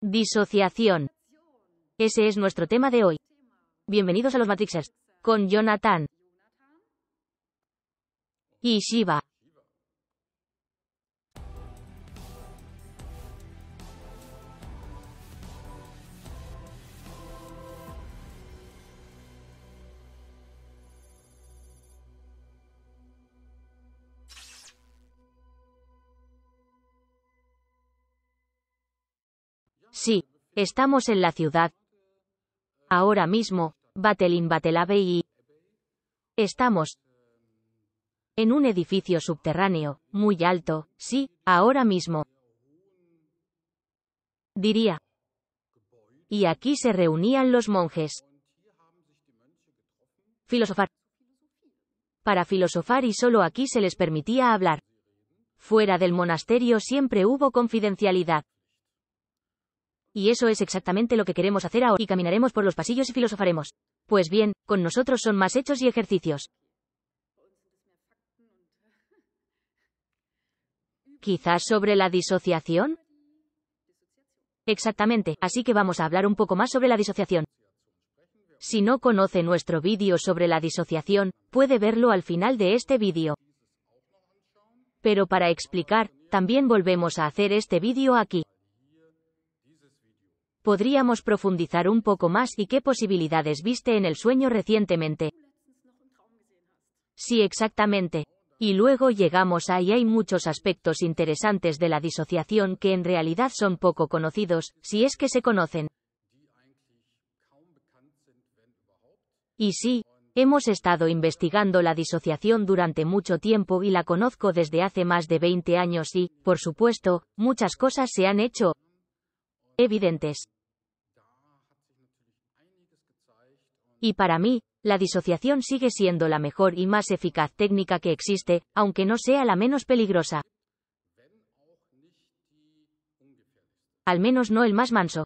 Disociación. Ese es nuestro tema de hoy. Bienvenidos a los Matrixers, con Jonathan y Shiva. Sí, estamos en la ciudad. Ahora mismo, Batelin Batelabe y... Estamos. En un edificio subterráneo, muy alto, sí, ahora mismo. Diría. Y aquí se reunían los monjes. Filosofar. Para filosofar y solo aquí se les permitía hablar. Fuera del monasterio siempre hubo confidencialidad. Y eso es exactamente lo que queremos hacer ahora. Y caminaremos por los pasillos y filosofaremos. Pues bien, con nosotros son más hechos y ejercicios. Quizás sobre la disociación. Exactamente, así que vamos a hablar un poco más sobre la disociación. Si no conoce nuestro vídeo sobre la disociación, puede verlo al final de este vídeo. Pero para explicar, también volvemos a hacer este vídeo aquí podríamos profundizar un poco más y qué posibilidades viste en el sueño recientemente. Sí, exactamente. Y luego llegamos a y hay muchos aspectos interesantes de la disociación que en realidad son poco conocidos, si es que se conocen. Y sí, hemos estado investigando la disociación durante mucho tiempo y la conozco desde hace más de 20 años y, por supuesto, muchas cosas se han hecho evidentes. Y para mí, la disociación sigue siendo la mejor y más eficaz técnica que existe, aunque no sea la menos peligrosa. Al menos no el más manso.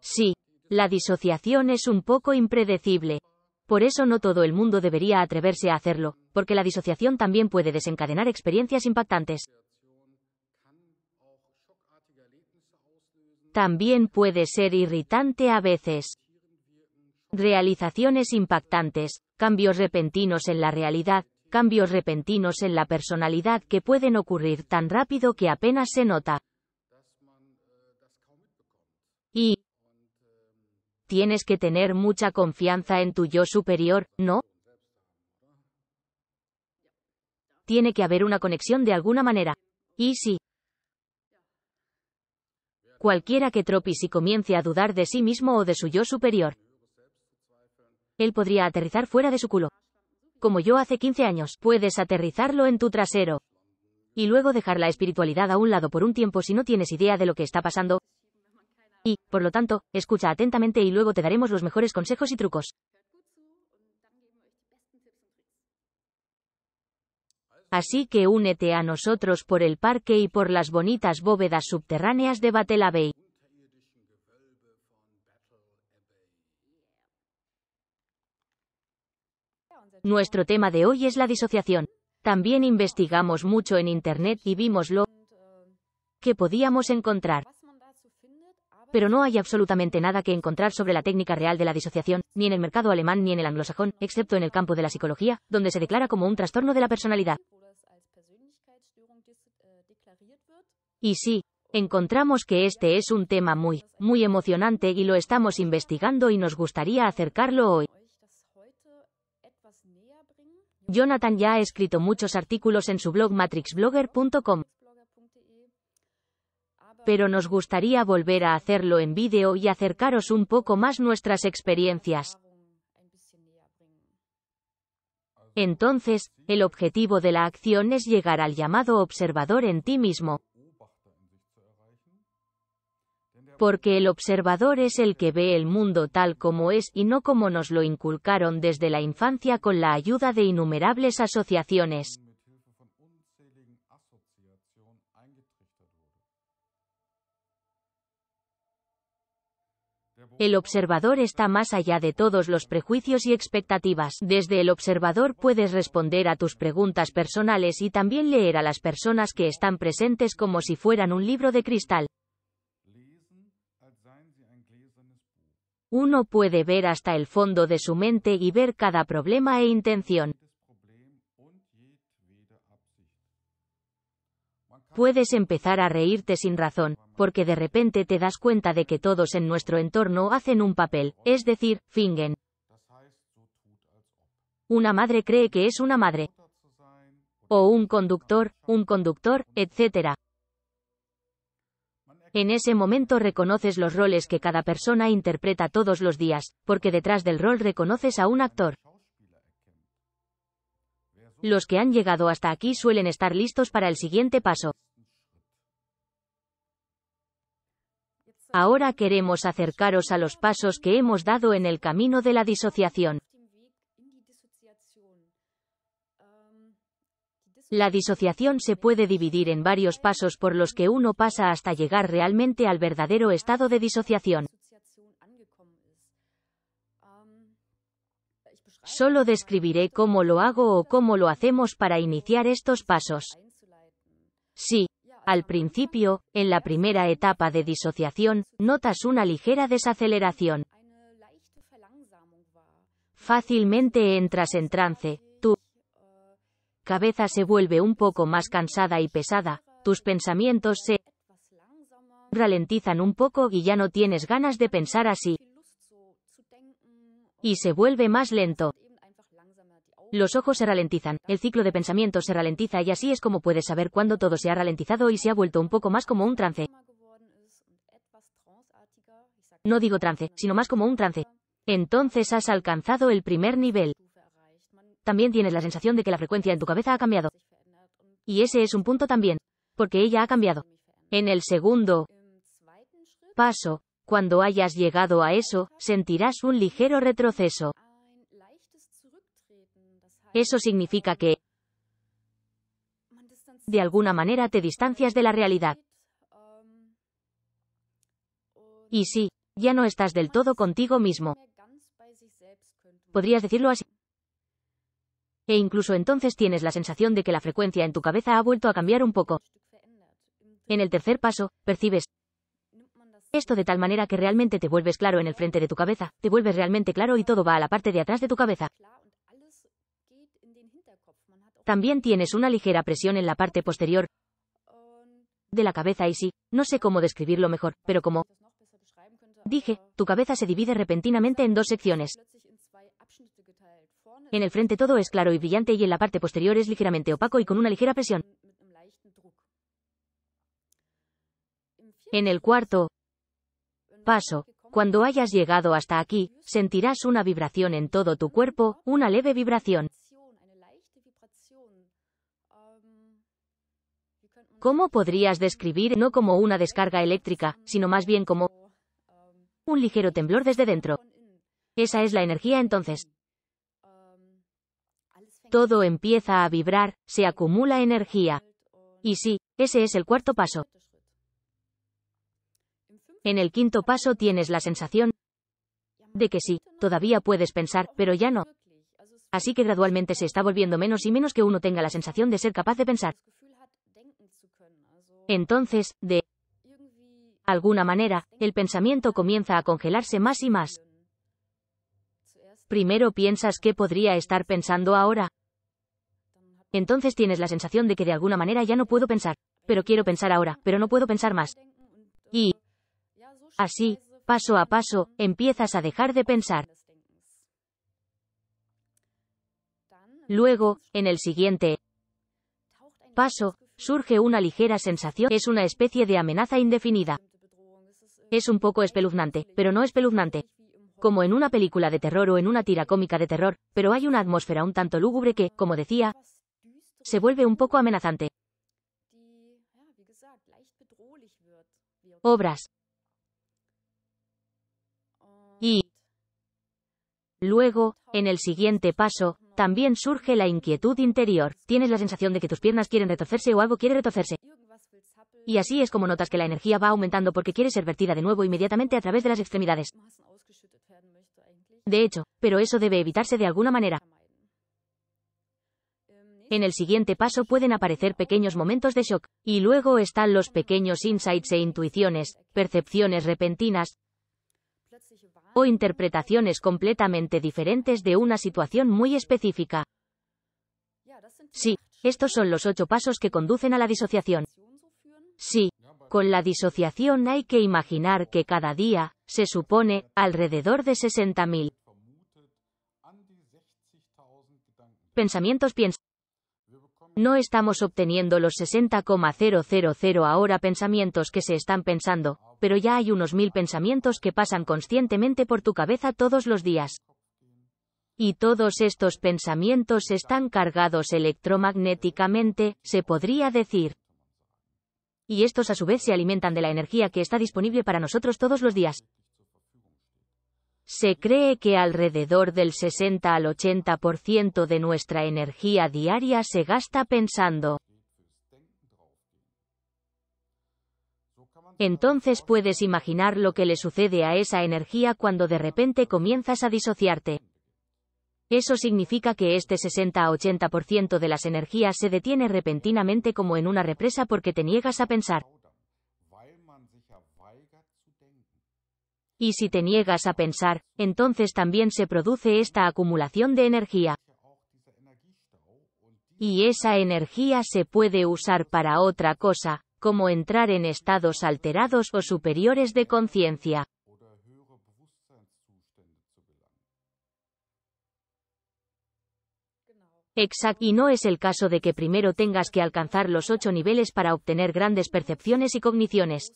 Sí, la disociación es un poco impredecible. Por eso no todo el mundo debería atreverse a hacerlo, porque la disociación también puede desencadenar experiencias impactantes. también puede ser irritante a veces. Realizaciones impactantes, cambios repentinos en la realidad, cambios repentinos en la personalidad que pueden ocurrir tan rápido que apenas se nota. Y tienes que tener mucha confianza en tu yo superior, ¿no? Tiene que haber una conexión de alguna manera. Y sí cualquiera que Tropis y comience a dudar de sí mismo o de su yo superior. Él podría aterrizar fuera de su culo. Como yo hace 15 años, puedes aterrizarlo en tu trasero. Y luego dejar la espiritualidad a un lado por un tiempo si no tienes idea de lo que está pasando. Y, por lo tanto, escucha atentamente y luego te daremos los mejores consejos y trucos. Así que únete a nosotros por el parque y por las bonitas bóvedas subterráneas de Battle Nuestro tema de hoy es la disociación. También investigamos mucho en Internet y vimos lo que podíamos encontrar. Pero no hay absolutamente nada que encontrar sobre la técnica real de la disociación, ni en el mercado alemán ni en el anglosajón, excepto en el campo de la psicología, donde se declara como un trastorno de la personalidad. Y sí, encontramos que este es un tema muy, muy emocionante y lo estamos investigando y nos gustaría acercarlo hoy. Jonathan ya ha escrito muchos artículos en su blog matrixblogger.com. Pero nos gustaría volver a hacerlo en vídeo y acercaros un poco más nuestras experiencias. Entonces, el objetivo de la acción es llegar al llamado observador en ti mismo, porque el observador es el que ve el mundo tal como es y no como nos lo inculcaron desde la infancia con la ayuda de innumerables asociaciones. El observador está más allá de todos los prejuicios y expectativas. Desde el observador puedes responder a tus preguntas personales y también leer a las personas que están presentes como si fueran un libro de cristal. Uno puede ver hasta el fondo de su mente y ver cada problema e intención. Puedes empezar a reírte sin razón, porque de repente te das cuenta de que todos en nuestro entorno hacen un papel, es decir, fingen. Una madre cree que es una madre. O un conductor, un conductor, etc. En ese momento reconoces los roles que cada persona interpreta todos los días, porque detrás del rol reconoces a un actor. Los que han llegado hasta aquí suelen estar listos para el siguiente paso. Ahora queremos acercaros a los pasos que hemos dado en el camino de la disociación. La disociación se puede dividir en varios pasos por los que uno pasa hasta llegar realmente al verdadero estado de disociación. Solo describiré cómo lo hago o cómo lo hacemos para iniciar estos pasos. Sí, al principio, en la primera etapa de disociación, notas una ligera desaceleración. Fácilmente entras en trance, cabeza se vuelve un poco más cansada y pesada, tus pensamientos se ralentizan un poco y ya no tienes ganas de pensar así. Y se vuelve más lento. Los ojos se ralentizan, el ciclo de pensamiento se ralentiza y así es como puedes saber cuando todo se ha ralentizado y se ha vuelto un poco más como un trance. No digo trance, sino más como un trance. Entonces has alcanzado el primer nivel también tienes la sensación de que la frecuencia en tu cabeza ha cambiado. Y ese es un punto también, porque ella ha cambiado. En el segundo paso, cuando hayas llegado a eso, sentirás un ligero retroceso. Eso significa que, de alguna manera, te distancias de la realidad. Y sí, ya no estás del todo contigo mismo. Podrías decirlo así e incluso entonces tienes la sensación de que la frecuencia en tu cabeza ha vuelto a cambiar un poco. En el tercer paso, percibes esto de tal manera que realmente te vuelves claro en el frente de tu cabeza, te vuelves realmente claro y todo va a la parte de atrás de tu cabeza. También tienes una ligera presión en la parte posterior de la cabeza y sí, no sé cómo describirlo mejor, pero como dije, tu cabeza se divide repentinamente en dos secciones. En el frente todo es claro y brillante y en la parte posterior es ligeramente opaco y con una ligera presión. En el cuarto paso, cuando hayas llegado hasta aquí, sentirás una vibración en todo tu cuerpo, una leve vibración. ¿Cómo podrías describir no como una descarga eléctrica, sino más bien como un ligero temblor desde dentro? Esa es la energía entonces todo empieza a vibrar, se acumula energía. Y sí, ese es el cuarto paso. En el quinto paso tienes la sensación de que sí, todavía puedes pensar, pero ya no. Así que gradualmente se está volviendo menos y menos que uno tenga la sensación de ser capaz de pensar. Entonces, de alguna manera, el pensamiento comienza a congelarse más y más. Primero piensas qué podría estar pensando ahora, entonces tienes la sensación de que de alguna manera ya no puedo pensar, pero quiero pensar ahora, pero no puedo pensar más. Y así, paso a paso, empiezas a dejar de pensar. Luego, en el siguiente paso, surge una ligera sensación, es una especie de amenaza indefinida. Es un poco espeluznante, pero no espeluznante. Como en una película de terror o en una tira cómica de terror, pero hay una atmósfera un tanto lúgubre que, como decía, se vuelve un poco amenazante. Obras. Y luego, en el siguiente paso, también surge la inquietud interior. Tienes la sensación de que tus piernas quieren retorcerse o algo quiere retorcerse. Y así es como notas que la energía va aumentando porque quiere ser vertida de nuevo inmediatamente a través de las extremidades. De hecho, pero eso debe evitarse de alguna manera. En el siguiente paso pueden aparecer pequeños momentos de shock, y luego están los pequeños insights e intuiciones, percepciones repentinas o interpretaciones completamente diferentes de una situación muy específica. Sí, estos son los ocho pasos que conducen a la disociación. Sí, con la disociación hay que imaginar que cada día, se supone, alrededor de 60.000 pensamientos piensan no estamos obteniendo los 60,000 ahora pensamientos que se están pensando, pero ya hay unos mil pensamientos que pasan conscientemente por tu cabeza todos los días. Y todos estos pensamientos están cargados electromagnéticamente, se podría decir. Y estos a su vez se alimentan de la energía que está disponible para nosotros todos los días. Se cree que alrededor del 60 al 80% de nuestra energía diaria se gasta pensando. Entonces puedes imaginar lo que le sucede a esa energía cuando de repente comienzas a disociarte. Eso significa que este 60 a 80% de las energías se detiene repentinamente como en una represa porque te niegas a pensar. Y si te niegas a pensar, entonces también se produce esta acumulación de energía. Y esa energía se puede usar para otra cosa, como entrar en estados alterados o superiores de conciencia. Exacto. Y no es el caso de que primero tengas que alcanzar los ocho niveles para obtener grandes percepciones y cogniciones.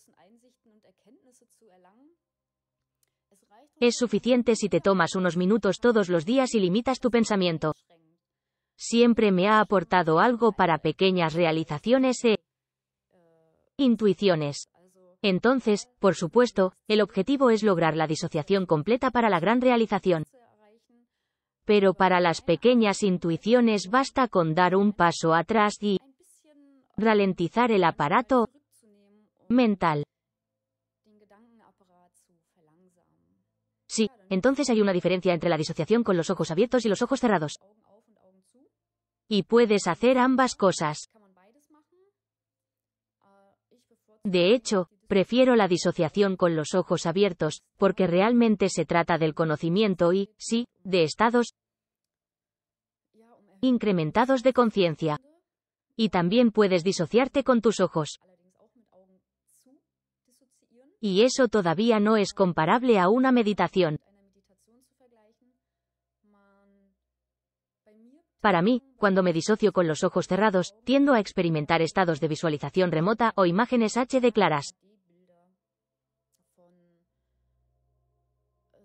Es suficiente si te tomas unos minutos todos los días y limitas tu pensamiento. Siempre me ha aportado algo para pequeñas realizaciones e intuiciones. Entonces, por supuesto, el objetivo es lograr la disociación completa para la gran realización. Pero para las pequeñas intuiciones basta con dar un paso atrás y ralentizar el aparato mental. Sí, entonces hay una diferencia entre la disociación con los ojos abiertos y los ojos cerrados. Y puedes hacer ambas cosas. De hecho, prefiero la disociación con los ojos abiertos, porque realmente se trata del conocimiento y, sí, de estados incrementados de conciencia. Y también puedes disociarte con tus ojos y eso todavía no es comparable a una meditación. Para mí, cuando me disocio con los ojos cerrados, tiendo a experimentar estados de visualización remota o imágenes HD claras.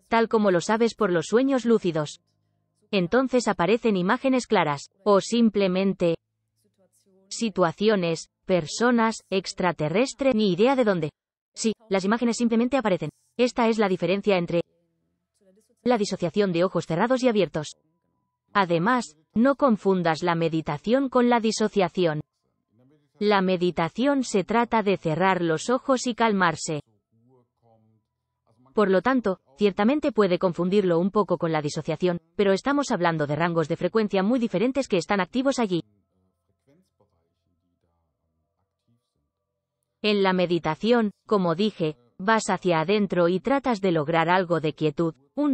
Tal como lo sabes por los sueños lúcidos. Entonces aparecen imágenes claras, o simplemente situaciones, personas, extraterrestres, ni idea de dónde. Sí, las imágenes simplemente aparecen. Esta es la diferencia entre la disociación de ojos cerrados y abiertos. Además, no confundas la meditación con la disociación. La meditación se trata de cerrar los ojos y calmarse. Por lo tanto, ciertamente puede confundirlo un poco con la disociación, pero estamos hablando de rangos de frecuencia muy diferentes que están activos allí. En la meditación, como dije, vas hacia adentro y tratas de lograr algo de quietud, un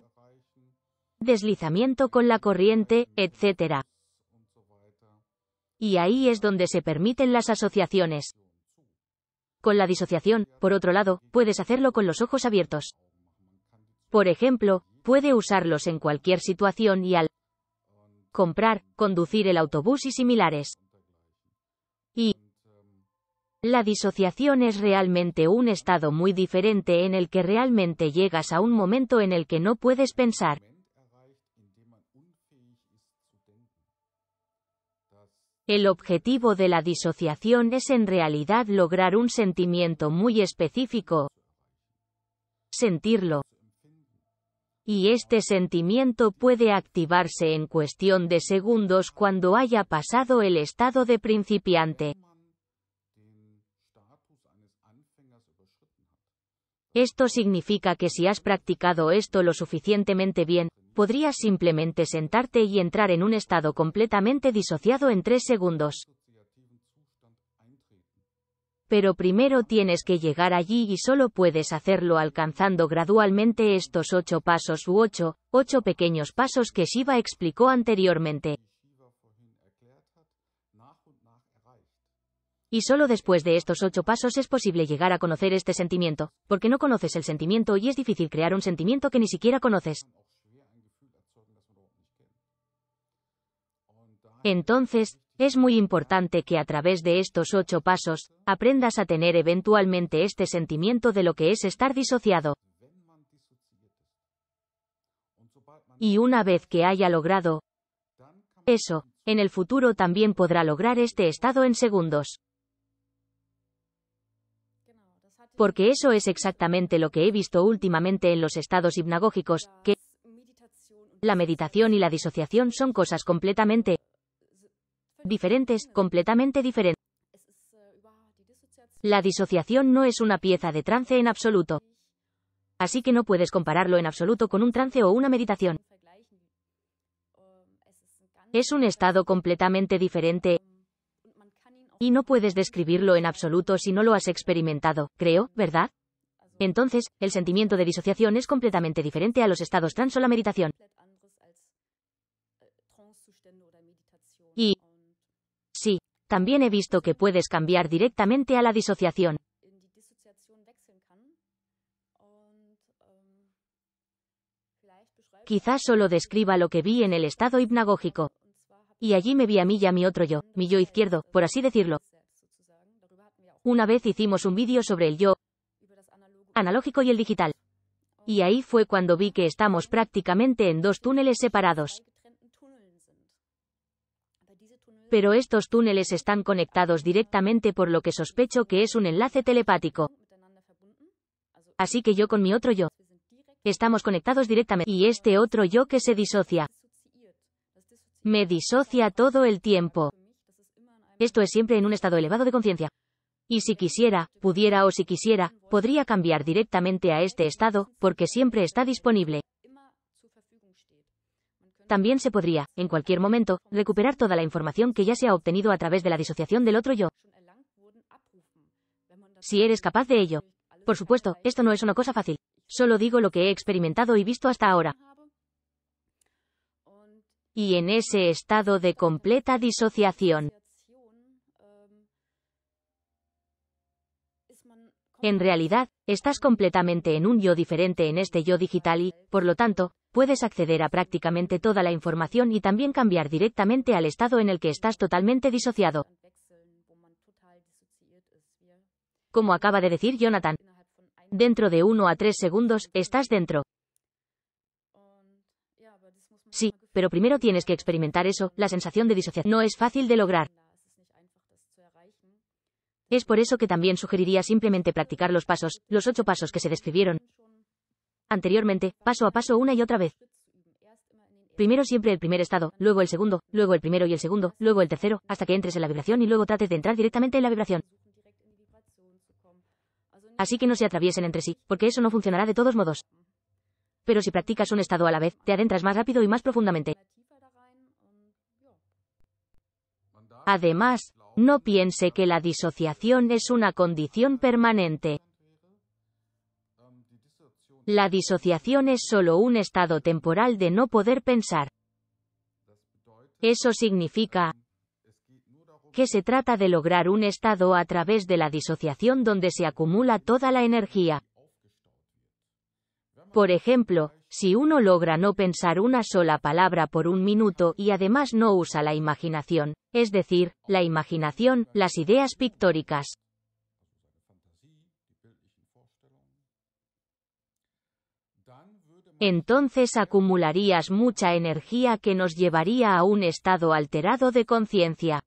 deslizamiento con la corriente, etc. Y ahí es donde se permiten las asociaciones. Con la disociación, por otro lado, puedes hacerlo con los ojos abiertos. Por ejemplo, puede usarlos en cualquier situación y al comprar, conducir el autobús y similares. Y la disociación es realmente un estado muy diferente en el que realmente llegas a un momento en el que no puedes pensar. El objetivo de la disociación es en realidad lograr un sentimiento muy específico, sentirlo. Y este sentimiento puede activarse en cuestión de segundos cuando haya pasado el estado de principiante. Esto significa que si has practicado esto lo suficientemente bien, podrías simplemente sentarte y entrar en un estado completamente disociado en tres segundos. Pero primero tienes que llegar allí y solo puedes hacerlo alcanzando gradualmente estos ocho pasos u ocho, ocho pequeños pasos que Shiva explicó anteriormente. Y solo después de estos ocho pasos es posible llegar a conocer este sentimiento, porque no conoces el sentimiento y es difícil crear un sentimiento que ni siquiera conoces. Entonces, es muy importante que a través de estos ocho pasos, aprendas a tener eventualmente este sentimiento de lo que es estar disociado. Y una vez que haya logrado eso, en el futuro también podrá lograr este estado en segundos. porque eso es exactamente lo que he visto últimamente en los estados hipnagógicos, que la meditación y la disociación son cosas completamente diferentes, completamente diferentes. La disociación no es una pieza de trance en absoluto. Así que no puedes compararlo en absoluto con un trance o una meditación. Es un estado completamente diferente, y no puedes describirlo en absoluto si no lo has experimentado, creo, ¿verdad? Entonces, el sentimiento de disociación es completamente diferente a los estados trans o la meditación. Y sí, también he visto que puedes cambiar directamente a la disociación. Quizás solo describa lo que vi en el estado hipnagógico. Y allí me vi a mí y a mi otro yo, mi yo izquierdo, por así decirlo. Una vez hicimos un vídeo sobre el yo analógico y el digital. Y ahí fue cuando vi que estamos prácticamente en dos túneles separados. Pero estos túneles están conectados directamente por lo que sospecho que es un enlace telepático. Así que yo con mi otro yo. Estamos conectados directamente. Y este otro yo que se disocia. Me disocia todo el tiempo. Esto es siempre en un estado elevado de conciencia. Y si quisiera, pudiera o si quisiera, podría cambiar directamente a este estado, porque siempre está disponible. También se podría, en cualquier momento, recuperar toda la información que ya se ha obtenido a través de la disociación del otro yo. Si eres capaz de ello. Por supuesto, esto no es una cosa fácil. Solo digo lo que he experimentado y visto hasta ahora y en ese estado de completa disociación. En realidad, estás completamente en un yo diferente en este yo digital y, por lo tanto, puedes acceder a prácticamente toda la información y también cambiar directamente al estado en el que estás totalmente disociado. Como acaba de decir Jonathan, dentro de uno a tres segundos, estás dentro. Sí, pero primero tienes que experimentar eso, la sensación de disociación. No es fácil de lograr. Es por eso que también sugeriría simplemente practicar los pasos, los ocho pasos que se describieron anteriormente, paso a paso una y otra vez. Primero siempre el primer estado, luego el segundo, luego el primero y el segundo, luego el tercero, hasta que entres en la vibración y luego trates de entrar directamente en la vibración. Así que no se atraviesen entre sí, porque eso no funcionará de todos modos pero si practicas un estado a la vez, te adentras más rápido y más profundamente. Además, no piense que la disociación es una condición permanente. La disociación es solo un estado temporal de no poder pensar. Eso significa que se trata de lograr un estado a través de la disociación donde se acumula toda la energía. Por ejemplo, si uno logra no pensar una sola palabra por un minuto y además no usa la imaginación, es decir, la imaginación, las ideas pictóricas. Entonces acumularías mucha energía que nos llevaría a un estado alterado de conciencia.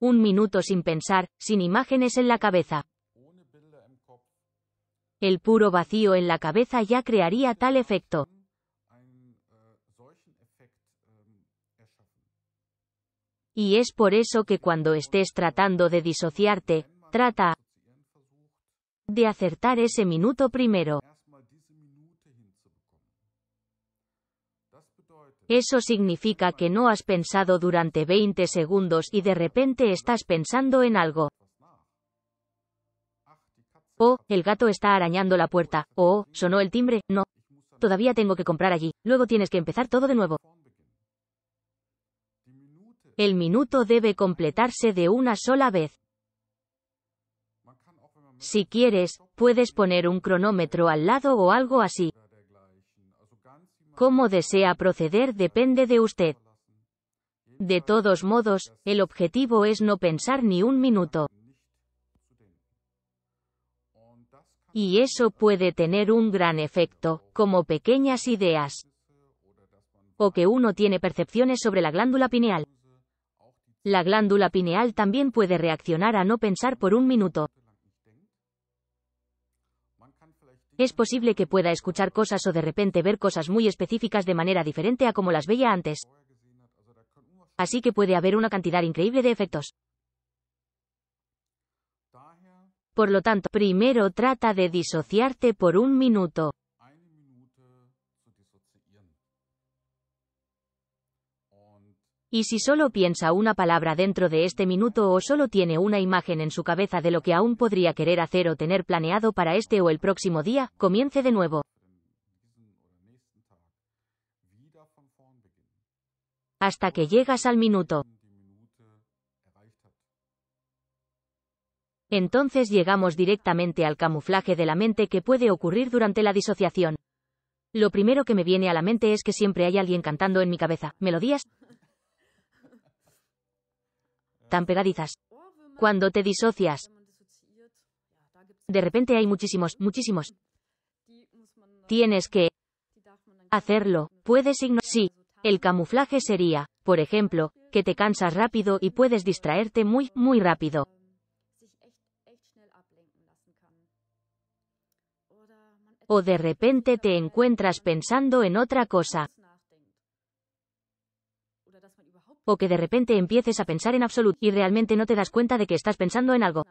Un minuto sin pensar, sin imágenes en la cabeza, el puro vacío en la cabeza ya crearía tal efecto. Y es por eso que cuando estés tratando de disociarte, trata de acertar ese minuto primero. Eso significa que no has pensado durante 20 segundos y de repente estás pensando en algo. Oh, el gato está arañando la puerta. Oh, sonó el timbre. No. Todavía tengo que comprar allí. Luego tienes que empezar todo de nuevo. El minuto debe completarse de una sola vez. Si quieres, puedes poner un cronómetro al lado o algo así. Cómo desea proceder depende de usted. De todos modos, el objetivo es no pensar ni un minuto. Y eso puede tener un gran efecto, como pequeñas ideas. O que uno tiene percepciones sobre la glándula pineal. La glándula pineal también puede reaccionar a no pensar por un minuto. Es posible que pueda escuchar cosas o de repente ver cosas muy específicas de manera diferente a como las veía antes. Así que puede haber una cantidad increíble de efectos. Por lo tanto, primero trata de disociarte por un minuto. Y si solo piensa una palabra dentro de este minuto o solo tiene una imagen en su cabeza de lo que aún podría querer hacer o tener planeado para este o el próximo día, comience de nuevo. Hasta que llegas al minuto. Entonces llegamos directamente al camuflaje de la mente que puede ocurrir durante la disociación. Lo primero que me viene a la mente es que siempre hay alguien cantando en mi cabeza, melodías tan pegadizas. Cuando te disocias, de repente hay muchísimos, muchísimos. Tienes que hacerlo, puedes ignorar. Sí, el camuflaje sería, por ejemplo, que te cansas rápido y puedes distraerte muy, muy rápido. o de repente te encuentras pensando en otra cosa. O que de repente empieces a pensar en absoluto y realmente no te das cuenta de que estás pensando en algo.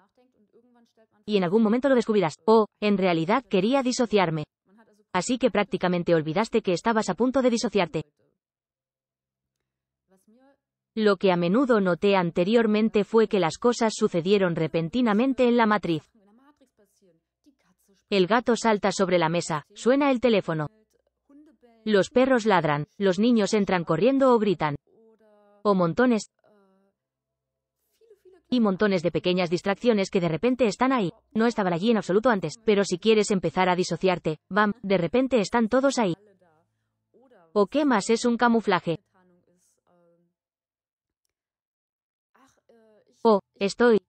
Y en algún momento lo descubrirás. O, en realidad quería disociarme. Así que prácticamente olvidaste que estabas a punto de disociarte. Lo que a menudo noté anteriormente fue que las cosas sucedieron repentinamente en la matriz. El gato salta sobre la mesa, suena el teléfono. Los perros ladran, los niños entran corriendo o gritan. O montones. Y montones de pequeñas distracciones que de repente están ahí. No estaban allí en absoluto antes, pero si quieres empezar a disociarte, bam, de repente están todos ahí. ¿O qué más es un camuflaje? Oh, estoy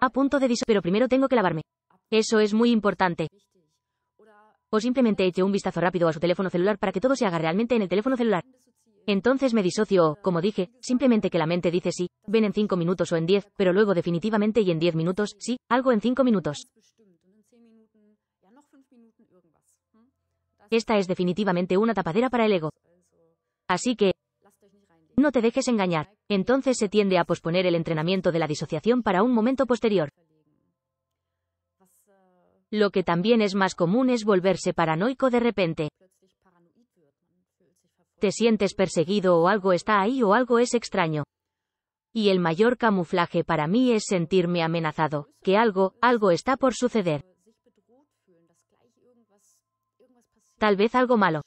a punto de disociarme, pero primero tengo que lavarme. Eso es muy importante. O simplemente eche un vistazo rápido a su teléfono celular para que todo se haga realmente en el teléfono celular. Entonces me disocio o, como dije, simplemente que la mente dice sí, ven en 5 minutos o en 10, pero luego definitivamente y en 10 minutos, sí, algo en 5 minutos. Esta es definitivamente una tapadera para el ego. Así que, no te dejes engañar. Entonces se tiende a posponer el entrenamiento de la disociación para un momento posterior. Lo que también es más común es volverse paranoico de repente. Te sientes perseguido o algo está ahí o algo es extraño. Y el mayor camuflaje para mí es sentirme amenazado, que algo, algo está por suceder. Tal vez algo malo.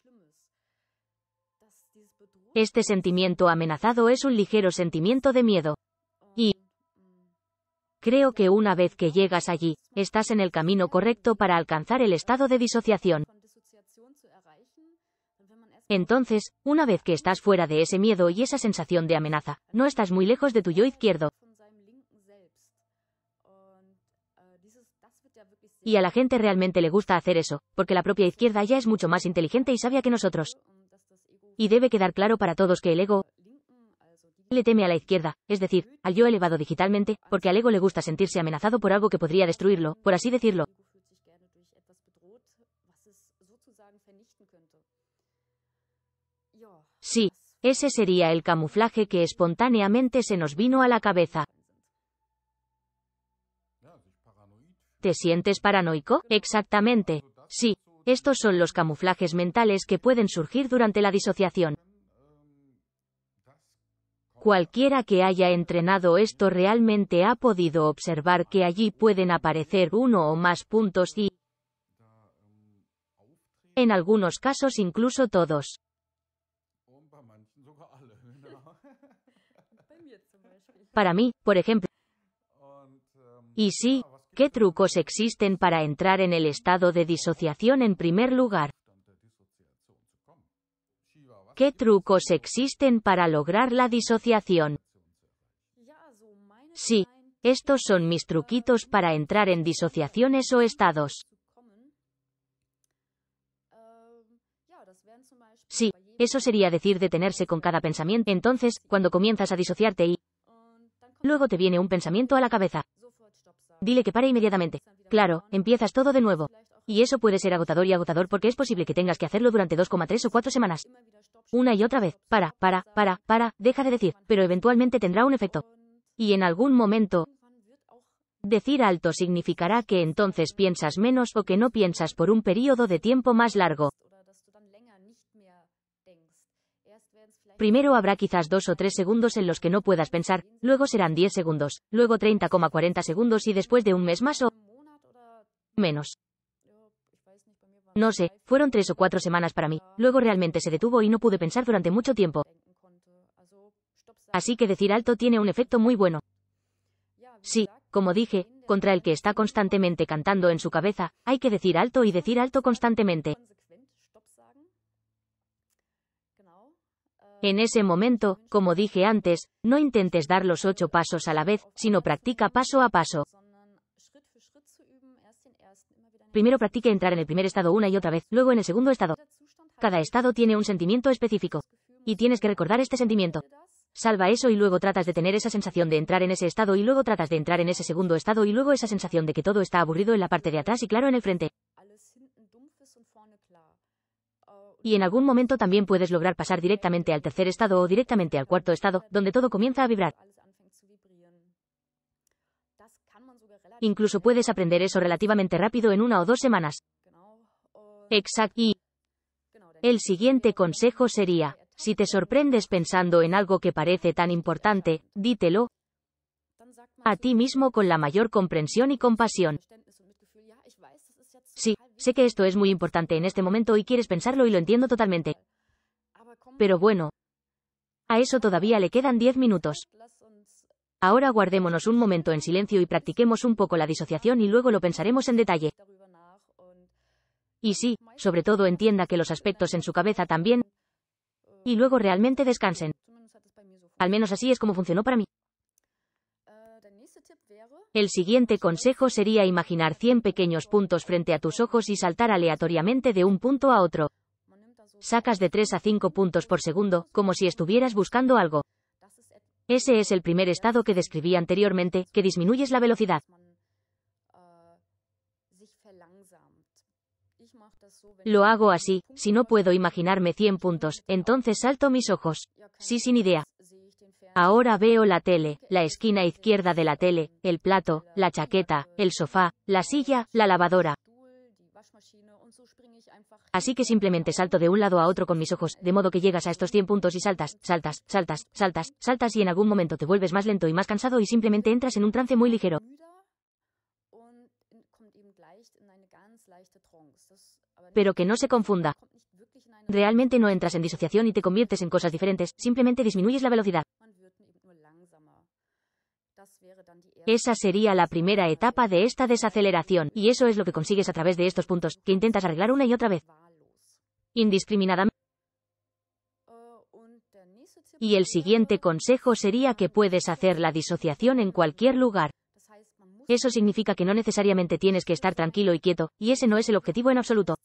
Este sentimiento amenazado es un ligero sentimiento de miedo. Creo que una vez que llegas allí, estás en el camino correcto para alcanzar el estado de disociación. Entonces, una vez que estás fuera de ese miedo y esa sensación de amenaza, no estás muy lejos de tu yo izquierdo. Y a la gente realmente le gusta hacer eso, porque la propia izquierda ya es mucho más inteligente y sabia que nosotros. Y debe quedar claro para todos que el ego, le teme a la izquierda, es decir, al yo elevado digitalmente, porque al ego le gusta sentirse amenazado por algo que podría destruirlo, por así decirlo. Sí, ese sería el camuflaje que espontáneamente se nos vino a la cabeza. ¿Te sientes paranoico? Exactamente. Sí, estos son los camuflajes mentales que pueden surgir durante la disociación. Cualquiera que haya entrenado esto realmente ha podido observar que allí pueden aparecer uno o más puntos y, en algunos casos incluso todos. Para mí, por ejemplo. Y sí, ¿qué trucos existen para entrar en el estado de disociación en primer lugar? ¿Qué trucos existen para lograr la disociación? Sí, estos son mis truquitos para entrar en disociaciones o estados. Sí, eso sería decir detenerse con cada pensamiento. Entonces, cuando comienzas a disociarte y luego te viene un pensamiento a la cabeza, dile que pare inmediatamente. Claro, empiezas todo de nuevo. Y eso puede ser agotador y agotador porque es posible que tengas que hacerlo durante 2,3 o 4 semanas una y otra vez, para, para, para, para, deja de decir, pero eventualmente tendrá un efecto. Y en algún momento, decir alto significará que entonces piensas menos o que no piensas por un periodo de tiempo más largo. Primero habrá quizás dos o tres segundos en los que no puedas pensar, luego serán 10 segundos, luego 30,40 segundos y después de un mes más o menos. No sé, fueron tres o cuatro semanas para mí. Luego realmente se detuvo y no pude pensar durante mucho tiempo. Así que decir alto tiene un efecto muy bueno. Sí, como dije, contra el que está constantemente cantando en su cabeza, hay que decir alto y decir alto constantemente. En ese momento, como dije antes, no intentes dar los ocho pasos a la vez, sino practica paso a paso. Primero practique entrar en el primer estado una y otra vez, luego en el segundo estado. Cada estado tiene un sentimiento específico. Y tienes que recordar este sentimiento. Salva eso y luego tratas de tener esa sensación de entrar en ese estado y luego tratas de entrar en ese segundo estado y luego esa sensación de que todo está aburrido en la parte de atrás y claro en el frente. Y en algún momento también puedes lograr pasar directamente al tercer estado o directamente al cuarto estado, donde todo comienza a vibrar. Incluso puedes aprender eso relativamente rápido en una o dos semanas. Exacto. Y el siguiente consejo sería, si te sorprendes pensando en algo que parece tan importante, dítelo a ti mismo con la mayor comprensión y compasión. Sí, sé que esto es muy importante en este momento y quieres pensarlo y lo entiendo totalmente. Pero bueno, a eso todavía le quedan 10 minutos. Ahora guardémonos un momento en silencio y practiquemos un poco la disociación y luego lo pensaremos en detalle. Y sí, sobre todo entienda que los aspectos en su cabeza también. Y luego realmente descansen. Al menos así es como funcionó para mí. El siguiente consejo sería imaginar 100 pequeños puntos frente a tus ojos y saltar aleatoriamente de un punto a otro. Sacas de 3 a 5 puntos por segundo, como si estuvieras buscando algo. Ese es el primer estado que describí anteriormente, que disminuyes la velocidad. Lo hago así, si no puedo imaginarme 100 puntos, entonces salto mis ojos. Sí, sin idea. Ahora veo la tele, la esquina izquierda de la tele, el plato, la chaqueta, el sofá, la silla, la lavadora. Así que simplemente salto de un lado a otro con mis ojos, de modo que llegas a estos 100 puntos y saltas, saltas, saltas, saltas, saltas y en algún momento te vuelves más lento y más cansado y simplemente entras en un trance muy ligero. Pero que no se confunda. Realmente no entras en disociación y te conviertes en cosas diferentes, simplemente disminuyes la velocidad. Esa sería la primera etapa de esta desaceleración, y eso es lo que consigues a través de estos puntos, que intentas arreglar una y otra vez. Indiscriminadamente. Y el siguiente consejo sería que puedes hacer la disociación en cualquier lugar. Eso significa que no necesariamente tienes que estar tranquilo y quieto, y ese no es el objetivo en absoluto.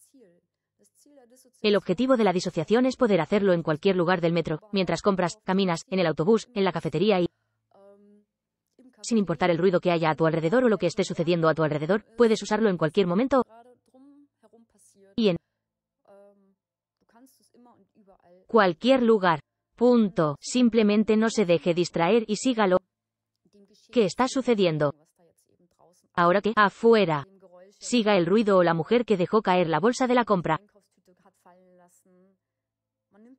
El objetivo de la disociación es poder hacerlo en cualquier lugar del metro, mientras compras, caminas, en el autobús, en la cafetería y... Sin importar el ruido que haya a tu alrededor o lo que esté sucediendo a tu alrededor, puedes usarlo en cualquier momento y en cualquier lugar. Punto. Simplemente no se deje distraer y sígalo. ¿Qué está sucediendo? Ahora que, afuera. Siga el ruido o la mujer que dejó caer la bolsa de la compra.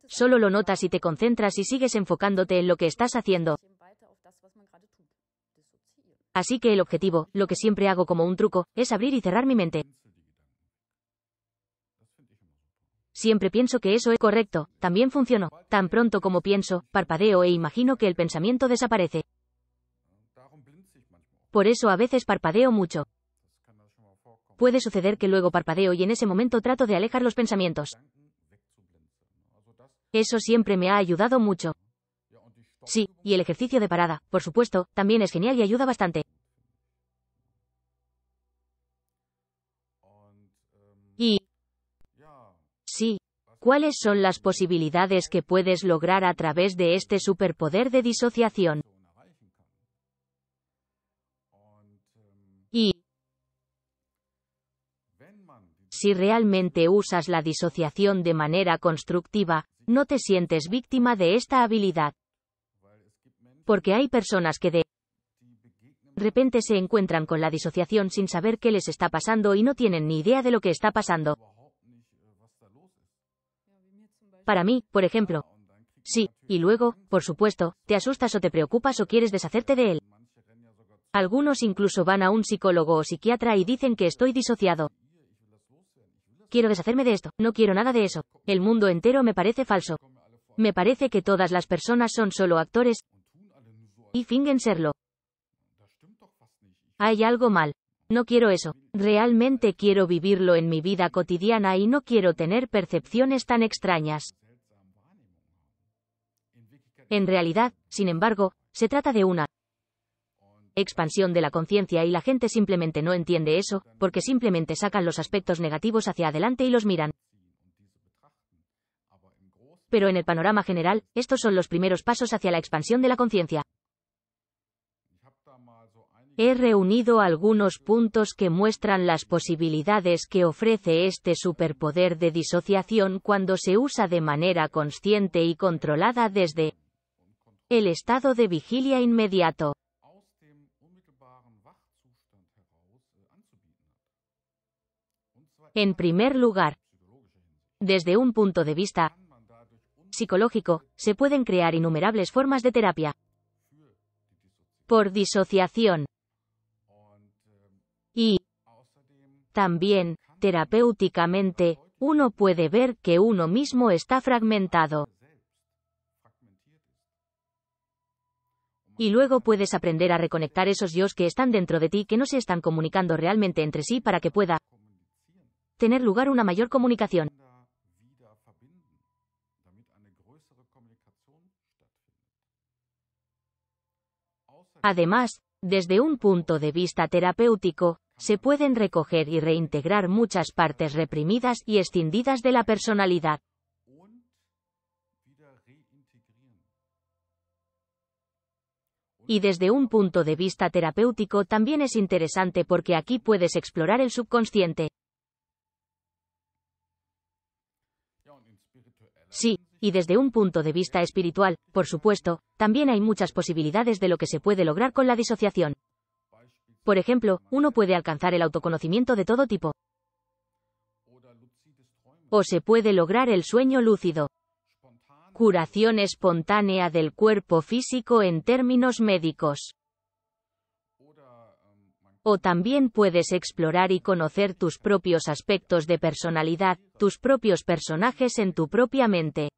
Solo lo notas y te concentras y sigues enfocándote en lo que estás haciendo. Así que el objetivo, lo que siempre hago como un truco, es abrir y cerrar mi mente. Siempre pienso que eso es correcto, también funcionó. Tan pronto como pienso, parpadeo e imagino que el pensamiento desaparece. Por eso a veces parpadeo mucho. Puede suceder que luego parpadeo y en ese momento trato de alejar los pensamientos. Eso siempre me ha ayudado mucho. Sí, y el ejercicio de parada, por supuesto, también es genial y ayuda bastante. Y... Sí. ¿Cuáles son las posibilidades que puedes lograr a través de este superpoder de disociación? Y... Si realmente usas la disociación de manera constructiva, no te sientes víctima de esta habilidad. Porque hay personas que de repente se encuentran con la disociación sin saber qué les está pasando y no tienen ni idea de lo que está pasando. Para mí, por ejemplo. Sí, y luego, por supuesto, te asustas o te preocupas o quieres deshacerte de él. Algunos incluso van a un psicólogo o psiquiatra y dicen que estoy disociado. Quiero deshacerme de esto, no quiero nada de eso. El mundo entero me parece falso. Me parece que todas las personas son solo actores, y fingen serlo. Hay algo mal. No quiero eso. Realmente quiero vivirlo en mi vida cotidiana y no quiero tener percepciones tan extrañas. En realidad, sin embargo, se trata de una expansión de la conciencia y la gente simplemente no entiende eso, porque simplemente sacan los aspectos negativos hacia adelante y los miran. Pero en el panorama general, estos son los primeros pasos hacia la expansión de la conciencia. He reunido algunos puntos que muestran las posibilidades que ofrece este superpoder de disociación cuando se usa de manera consciente y controlada desde el estado de vigilia inmediato. En primer lugar, desde un punto de vista psicológico, se pueden crear innumerables formas de terapia por disociación. Y también, terapéuticamente, uno puede ver que uno mismo está fragmentado. Y luego puedes aprender a reconectar esos yos que están dentro de ti que no se están comunicando realmente entre sí para que pueda tener lugar una mayor comunicación. Además, desde un punto de vista terapéutico, se pueden recoger y reintegrar muchas partes reprimidas y escindidas de la personalidad. Y desde un punto de vista terapéutico también es interesante porque aquí puedes explorar el subconsciente. Sí, y desde un punto de vista espiritual, por supuesto, también hay muchas posibilidades de lo que se puede lograr con la disociación. Por ejemplo, uno puede alcanzar el autoconocimiento de todo tipo. O se puede lograr el sueño lúcido. Curación espontánea del cuerpo físico en términos médicos. O también puedes explorar y conocer tus propios aspectos de personalidad, tus propios personajes en tu propia mente.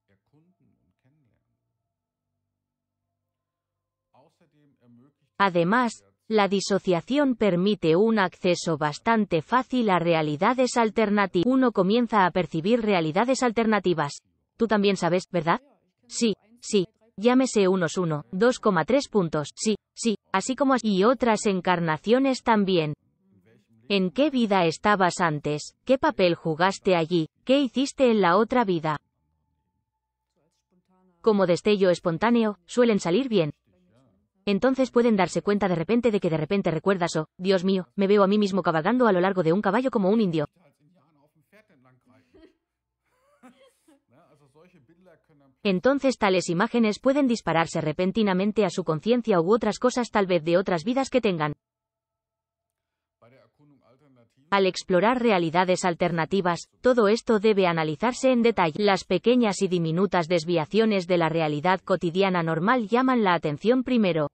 Además, la disociación permite un acceso bastante fácil a realidades alternativas. Uno comienza a percibir realidades alternativas. Tú también sabes, ¿verdad? Sí, sí. Llámese unos 1, 2,3 puntos. Sí, sí, así como y otras encarnaciones también. ¿En qué vida estabas antes? ¿Qué papel jugaste allí? ¿Qué hiciste en la otra vida? Como destello espontáneo, suelen salir bien entonces pueden darse cuenta de repente de que de repente recuerdas o, oh, Dios mío, me veo a mí mismo cabalgando a lo largo de un caballo como un indio. Entonces tales imágenes pueden dispararse repentinamente a su conciencia u otras cosas tal vez de otras vidas que tengan. Al explorar realidades alternativas, todo esto debe analizarse en detalle. Las pequeñas y diminutas desviaciones de la realidad cotidiana normal llaman la atención primero.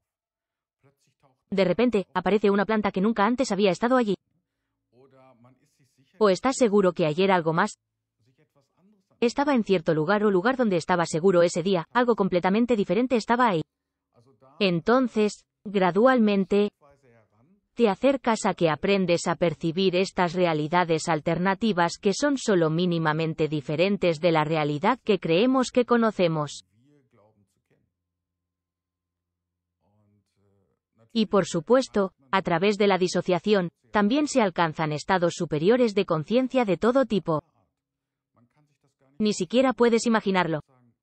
De repente, aparece una planta que nunca antes había estado allí. ¿O estás seguro que ayer algo más? Estaba en cierto lugar o lugar donde estaba seguro ese día, algo completamente diferente estaba ahí. Entonces, gradualmente, te acercas a que aprendes a percibir estas realidades alternativas que son solo mínimamente diferentes de la realidad que creemos que conocemos. Y por supuesto, a través de la disociación, también se alcanzan estados superiores de conciencia de todo tipo. Ni siquiera puedes imaginarlo.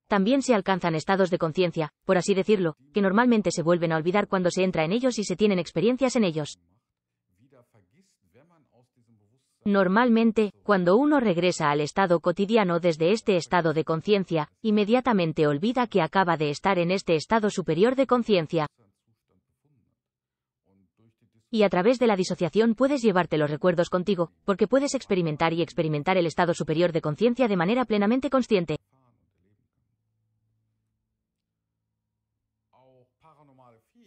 También se alcanzan estados de conciencia, por así decirlo, que normalmente se vuelven a olvidar cuando se entra en ellos y se tienen experiencias en ellos. Normalmente, cuando uno regresa al estado cotidiano desde este estado de conciencia, inmediatamente olvida que acaba de estar en este estado superior de conciencia. Y a través de la disociación puedes llevarte los recuerdos contigo, porque puedes experimentar y experimentar el estado superior de conciencia de manera plenamente consciente.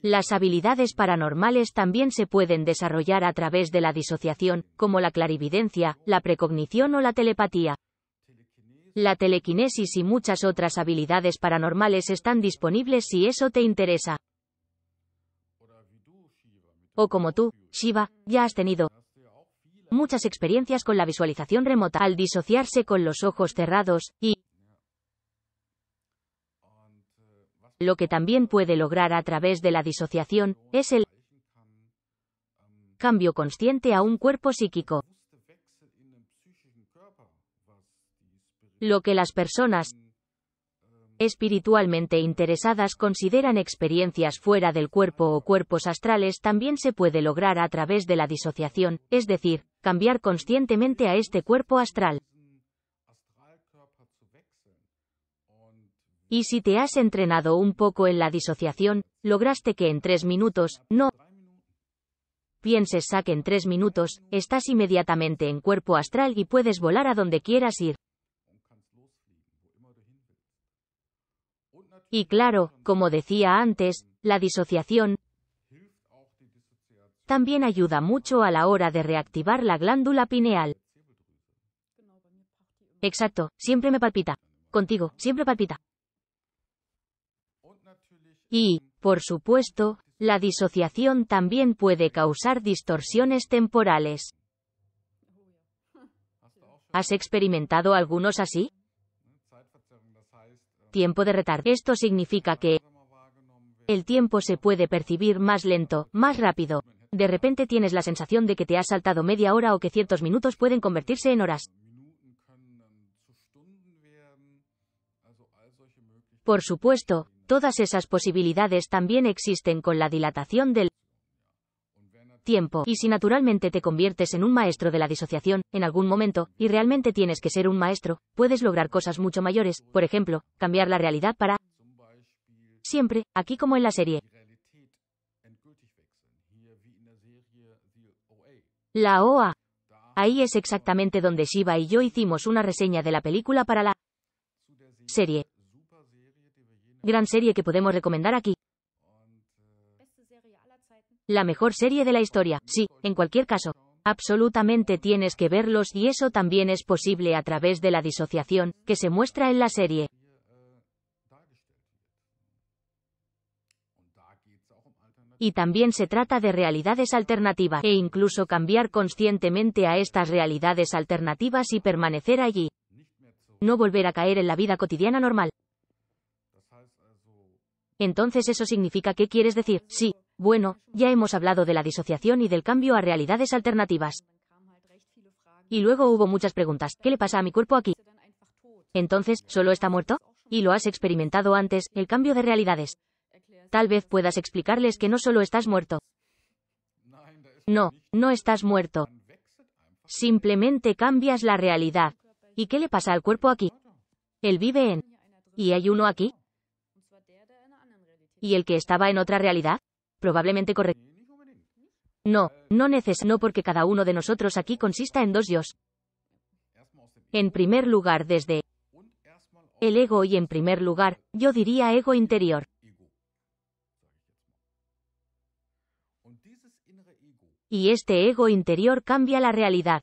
Las habilidades paranormales también se pueden desarrollar a través de la disociación, como la clarividencia, la precognición o la telepatía. La telequinesis y muchas otras habilidades paranormales están disponibles si eso te interesa. O como tú, Shiva, ya has tenido muchas experiencias con la visualización remota al disociarse con los ojos cerrados, y, lo que también puede lograr a través de la disociación, es el cambio consciente a un cuerpo psíquico. Lo que las personas espiritualmente interesadas consideran experiencias fuera del cuerpo o cuerpos astrales también se puede lograr a través de la disociación, es decir, cambiar conscientemente a este cuerpo astral. Y si te has entrenado un poco en la disociación, lograste que en tres minutos, no pienses saque en tres minutos, estás inmediatamente en cuerpo astral y puedes volar a donde quieras ir. Y claro, como decía antes, la disociación también ayuda mucho a la hora de reactivar la glándula pineal. Exacto, siempre me palpita. Contigo, siempre palpita. Y, por supuesto, la disociación también puede causar distorsiones temporales. ¿Has experimentado algunos así? Tiempo de retardo. Esto significa que el tiempo se puede percibir más lento, más rápido. De repente tienes la sensación de que te has saltado media hora o que ciertos minutos pueden convertirse en horas. Por supuesto, Todas esas posibilidades también existen con la dilatación del tiempo, y si naturalmente te conviertes en un maestro de la disociación, en algún momento, y realmente tienes que ser un maestro, puedes lograr cosas mucho mayores, por ejemplo, cambiar la realidad para siempre, aquí como en la serie. La OA. Ahí es exactamente donde Shiva y yo hicimos una reseña de la película para la serie. Gran serie que podemos recomendar aquí. La mejor serie de la historia, sí, en cualquier caso. Absolutamente tienes que verlos y eso también es posible a través de la disociación, que se muestra en la serie. y también se trata de realidades alternativas e incluso cambiar conscientemente a estas realidades alternativas y permanecer allí. No volver a caer en la vida cotidiana normal entonces eso significa que quieres decir, sí, bueno, ya hemos hablado de la disociación y del cambio a realidades alternativas. Y luego hubo muchas preguntas, ¿qué le pasa a mi cuerpo aquí? Entonces, ¿solo está muerto? Y lo has experimentado antes, el cambio de realidades. Tal vez puedas explicarles que no solo estás muerto. No, no estás muerto. Simplemente cambias la realidad. ¿Y qué le pasa al cuerpo aquí? Él vive en... ¿Y hay uno aquí? ¿Y el que estaba en otra realidad? Probablemente correcto. No, no neces no porque cada uno de nosotros aquí consista en dos yo. En primer lugar desde el ego y en primer lugar, yo diría ego interior. Y este ego interior cambia la realidad.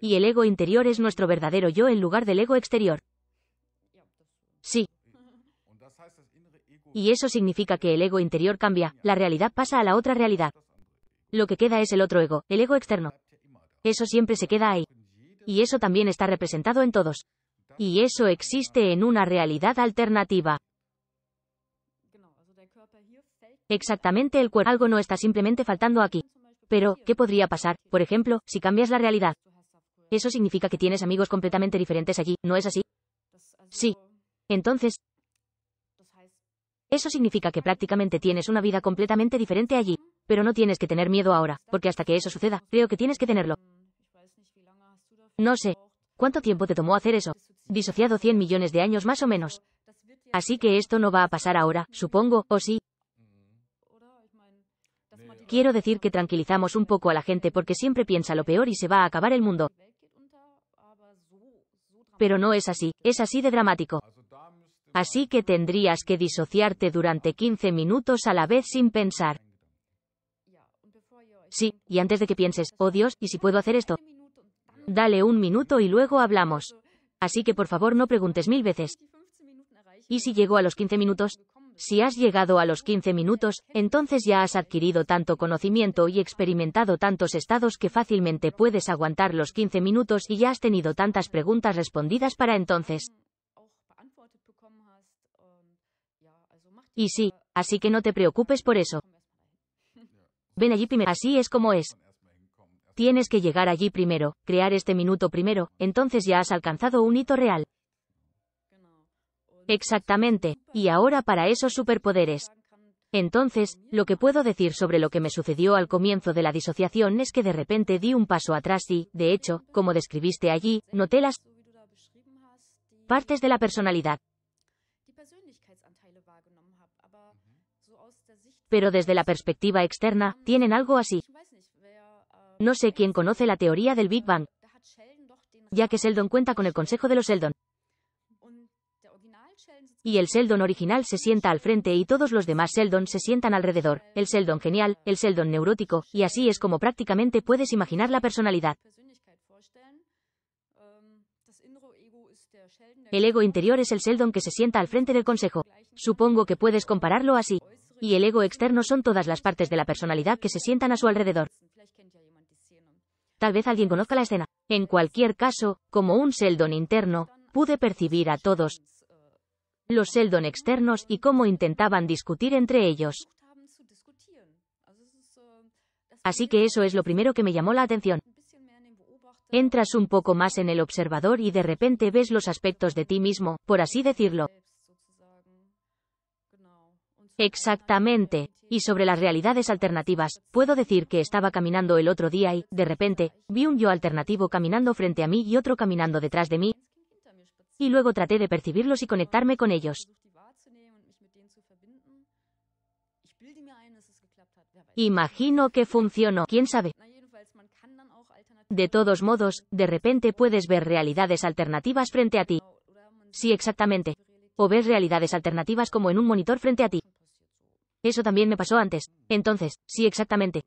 Y el ego interior es nuestro verdadero yo en lugar del ego exterior. y eso significa que el ego interior cambia, la realidad pasa a la otra realidad. Lo que queda es el otro ego, el ego externo. Eso siempre se queda ahí. Y eso también está representado en todos. Y eso existe en una realidad alternativa. Exactamente el cuerpo. Algo no está simplemente faltando aquí. Pero, ¿qué podría pasar, por ejemplo, si cambias la realidad? Eso significa que tienes amigos completamente diferentes allí, ¿no es así? Sí. Entonces, eso significa que prácticamente tienes una vida completamente diferente allí. Pero no tienes que tener miedo ahora, porque hasta que eso suceda, creo que tienes que tenerlo. No sé. ¿Cuánto tiempo te tomó hacer eso? Disociado 100 millones de años más o menos. Así que esto no va a pasar ahora, supongo, o sí. Quiero decir que tranquilizamos un poco a la gente porque siempre piensa lo peor y se va a acabar el mundo. Pero no es así, es así de dramático así que tendrías que disociarte durante 15 minutos a la vez sin pensar. Sí, y antes de que pienses, oh Dios, ¿y si puedo hacer esto? Dale un minuto y luego hablamos. Así que por favor no preguntes mil veces. ¿Y si llego a los 15 minutos? Si has llegado a los 15 minutos, entonces ya has adquirido tanto conocimiento y experimentado tantos estados que fácilmente puedes aguantar los 15 minutos y ya has tenido tantas preguntas respondidas para entonces. Y sí, así que no te preocupes por eso. Ven allí primero. Así es como es. Tienes que llegar allí primero, crear este minuto primero, entonces ya has alcanzado un hito real. Exactamente, y ahora para esos superpoderes. Entonces, lo que puedo decir sobre lo que me sucedió al comienzo de la disociación es que de repente di un paso atrás y, de hecho, como describiste allí, noté las partes de la personalidad. pero desde la perspectiva externa, tienen algo así. No sé quién conoce la teoría del Big Bang, ya que Sheldon cuenta con el consejo de los Sheldon. Y el Sheldon original se sienta al frente y todos los demás Sheldon se sientan alrededor, el Sheldon genial, el Sheldon neurótico, y así es como prácticamente puedes imaginar la personalidad. El ego interior es el Sheldon que se sienta al frente del consejo. Supongo que puedes compararlo así y el ego externo son todas las partes de la personalidad que se sientan a su alrededor. Tal vez alguien conozca la escena. En cualquier caso, como un Seldon interno, pude percibir a todos los Sheldon externos y cómo intentaban discutir entre ellos. Así que eso es lo primero que me llamó la atención. Entras un poco más en el observador y de repente ves los aspectos de ti mismo, por así decirlo. Exactamente. Y sobre las realidades alternativas, puedo decir que estaba caminando el otro día y, de repente, vi un yo alternativo caminando frente a mí y otro caminando detrás de mí, y luego traté de percibirlos y conectarme con ellos. Imagino que funcionó, quién sabe. De todos modos, de repente puedes ver realidades alternativas frente a ti. Sí, exactamente. O ves realidades alternativas como en un monitor frente a ti. Eso también me pasó antes. Entonces, sí exactamente.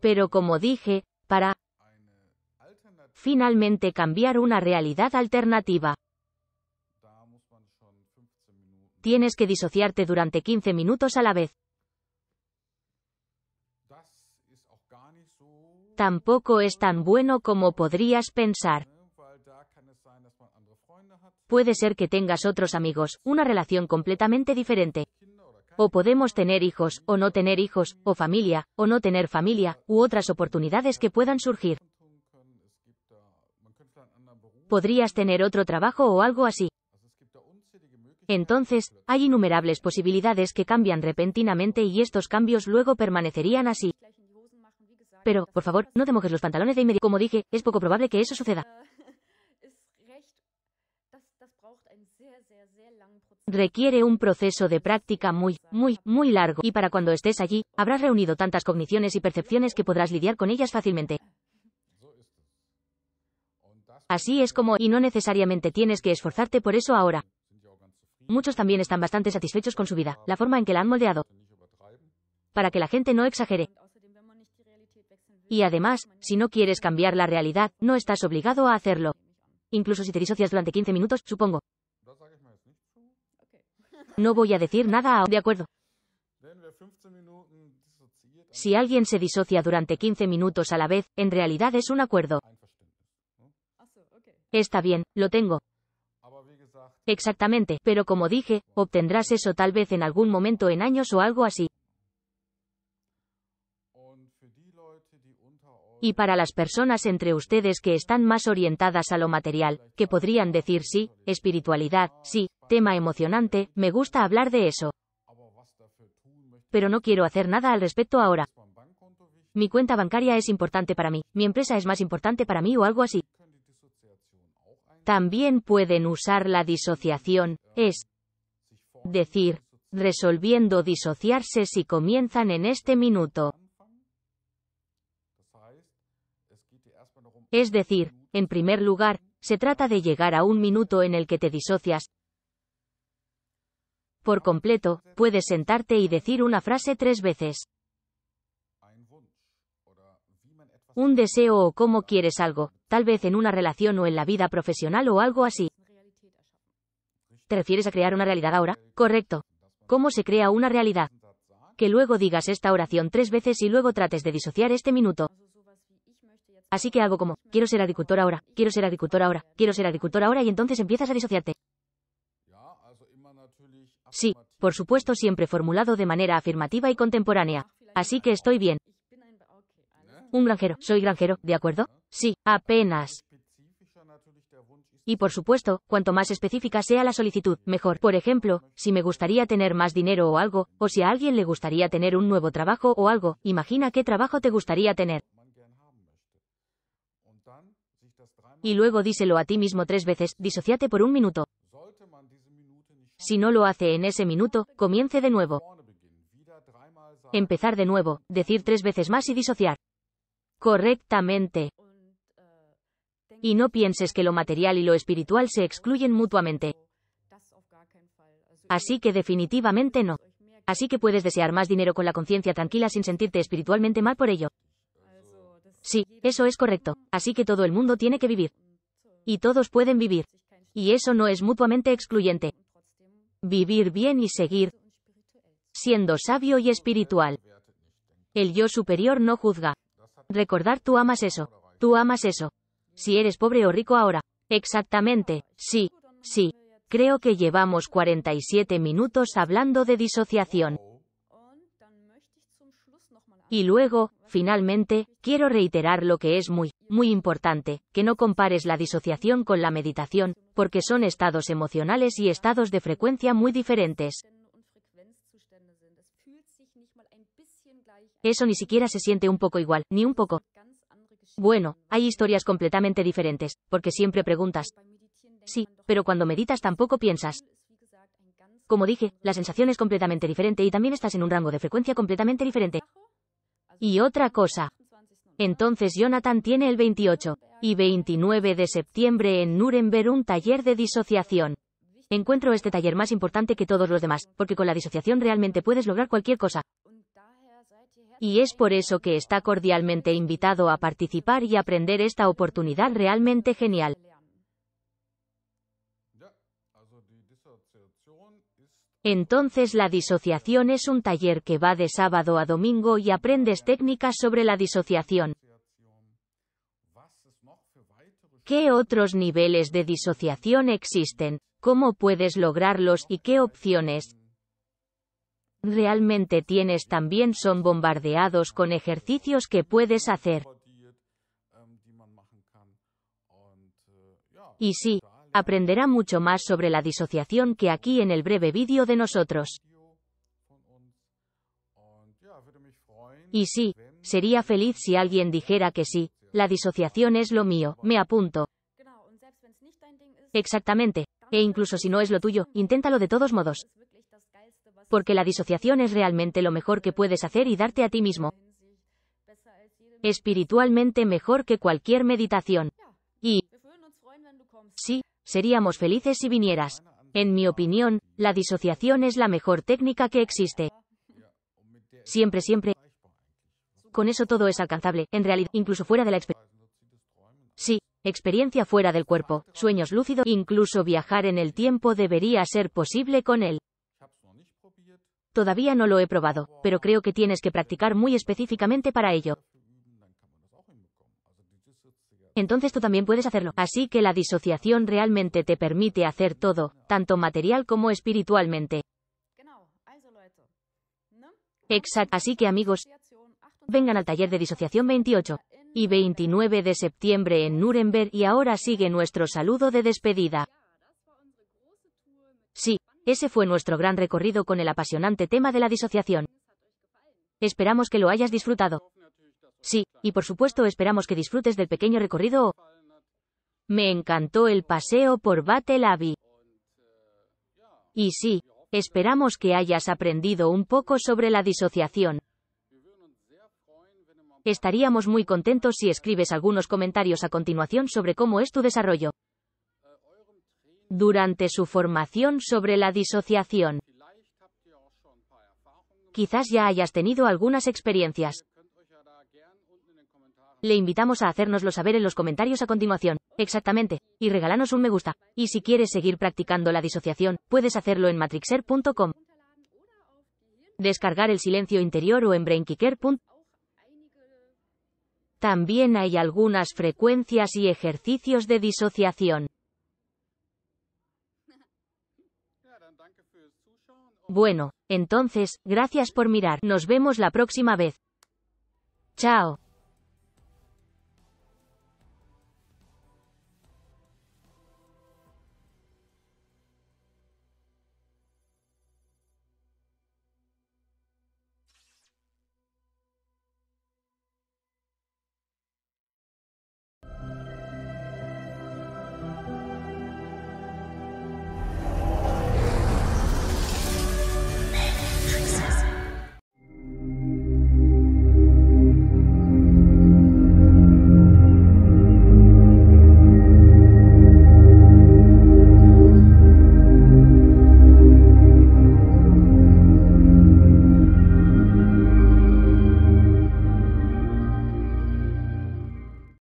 Pero como dije, para finalmente cambiar una realidad alternativa, tienes que disociarte durante 15 minutos a la vez. Tampoco es tan bueno como podrías pensar. Puede ser que tengas otros amigos, una relación completamente diferente. O podemos tener hijos, o no tener hijos, o familia, o no tener familia, u otras oportunidades que puedan surgir. Podrías tener otro trabajo o algo así. Entonces, hay innumerables posibilidades que cambian repentinamente y estos cambios luego permanecerían así. Pero, por favor, no te mojes los pantalones de inmediato. Como dije, es poco probable que eso suceda. requiere un proceso de práctica muy, muy, muy largo, y para cuando estés allí, habrás reunido tantas cogniciones y percepciones que podrás lidiar con ellas fácilmente. Así es como, y no necesariamente tienes que esforzarte por eso ahora. Muchos también están bastante satisfechos con su vida, la forma en que la han moldeado. Para que la gente no exagere. Y además, si no quieres cambiar la realidad, no estás obligado a hacerlo. Incluso si te disocias durante 15 minutos, supongo. No voy a decir nada a... De acuerdo. Si alguien se disocia durante 15 minutos a la vez, en realidad es un acuerdo. Está bien, lo tengo. Exactamente, pero como dije, obtendrás eso tal vez en algún momento en años o algo así. Y para las personas entre ustedes que están más orientadas a lo material, que podrían decir sí, espiritualidad, sí, tema emocionante, me gusta hablar de eso. Pero no quiero hacer nada al respecto ahora. Mi cuenta bancaria es importante para mí, mi empresa es más importante para mí o algo así. También pueden usar la disociación, es decir, resolviendo disociarse si comienzan en este minuto. Es decir, en primer lugar, se trata de llegar a un minuto en el que te disocias, por completo, puedes sentarte y decir una frase tres veces. Un deseo o cómo quieres algo, tal vez en una relación o en la vida profesional o algo así. ¿Te refieres a crear una realidad ahora? Correcto. ¿Cómo se crea una realidad? Que luego digas esta oración tres veces y luego trates de disociar este minuto. Así que algo como, quiero ser agricultor ahora, quiero ser agricultor ahora, quiero ser agricultor ahora y entonces empiezas a disociarte. Sí, por supuesto siempre formulado de manera afirmativa y contemporánea. Así que estoy bien. Un granjero, soy granjero, ¿de acuerdo? Sí, apenas. Y por supuesto, cuanto más específica sea la solicitud, mejor. Por ejemplo, si me gustaría tener más dinero o algo, o si a alguien le gustaría tener un nuevo trabajo o algo, imagina qué trabajo te gustaría tener. Y luego díselo a ti mismo tres veces, disociate por un minuto si no lo hace en ese minuto, comience de nuevo. Empezar de nuevo, decir tres veces más y disociar. Correctamente. Y no pienses que lo material y lo espiritual se excluyen mutuamente. Así que definitivamente no. Así que puedes desear más dinero con la conciencia tranquila sin sentirte espiritualmente mal por ello. Sí, eso es correcto. Así que todo el mundo tiene que vivir. Y todos pueden vivir. Y eso no es mutuamente excluyente vivir bien y seguir siendo sabio y espiritual. El yo superior no juzga. Recordar tú amas eso. Tú amas eso. Si eres pobre o rico ahora. Exactamente. Sí. Sí. Creo que llevamos 47 minutos hablando de disociación. Y luego, finalmente, quiero reiterar lo que es muy, muy importante, que no compares la disociación con la meditación, porque son estados emocionales y estados de frecuencia muy diferentes. Eso ni siquiera se siente un poco igual, ni un poco. Bueno, hay historias completamente diferentes, porque siempre preguntas. Sí, pero cuando meditas tampoco piensas. Como dije, la sensación es completamente diferente y también estás en un rango de frecuencia completamente diferente. Y otra cosa. Entonces Jonathan tiene el 28 y 29 de septiembre en Nuremberg un taller de disociación. Encuentro este taller más importante que todos los demás, porque con la disociación realmente puedes lograr cualquier cosa. Y es por eso que está cordialmente invitado a participar y aprender esta oportunidad realmente genial. Entonces la disociación es un taller que va de sábado a domingo y aprendes técnicas sobre la disociación. ¿Qué otros niveles de disociación existen? ¿Cómo puedes lograrlos y qué opciones? Realmente tienes también son bombardeados con ejercicios que puedes hacer. Y sí, aprenderá mucho más sobre la disociación que aquí en el breve vídeo de nosotros. Y sí, sería feliz si alguien dijera que sí, la disociación es lo mío, me apunto. Exactamente. E incluso si no es lo tuyo, inténtalo de todos modos. Porque la disociación es realmente lo mejor que puedes hacer y darte a ti mismo. Espiritualmente mejor que cualquier meditación. Y... Sí, seríamos felices si vinieras. En mi opinión, la disociación es la mejor técnica que existe. Siempre, siempre. Con eso todo es alcanzable, en realidad, incluso fuera de la experiencia. Sí, experiencia fuera del cuerpo, sueños lúcidos, incluso viajar en el tiempo debería ser posible con él. Todavía no lo he probado, pero creo que tienes que practicar muy específicamente para ello entonces tú también puedes hacerlo. Así que la disociación realmente te permite hacer todo, tanto material como espiritualmente. Exacto. Así que amigos, vengan al taller de disociación 28 y 29 de septiembre en Nuremberg y ahora sigue nuestro saludo de despedida. Sí, ese fue nuestro gran recorrido con el apasionante tema de la disociación. Esperamos que lo hayas disfrutado. Sí, y por supuesto esperamos que disfrutes del pequeño recorrido. Me encantó el paseo por Battle Y sí, esperamos que hayas aprendido un poco sobre la disociación. Estaríamos muy contentos si escribes algunos comentarios a continuación sobre cómo es tu desarrollo durante su formación sobre la disociación. Quizás ya hayas tenido algunas experiencias. Le invitamos a hacérnoslo saber en los comentarios a continuación. Exactamente. Y regálanos un me gusta. Y si quieres seguir practicando la disociación, puedes hacerlo en matrixer.com. Descargar el silencio interior o en brainkicker.com. También hay algunas frecuencias y ejercicios de disociación. Bueno, entonces, gracias por mirar. Nos vemos la próxima vez. Chao.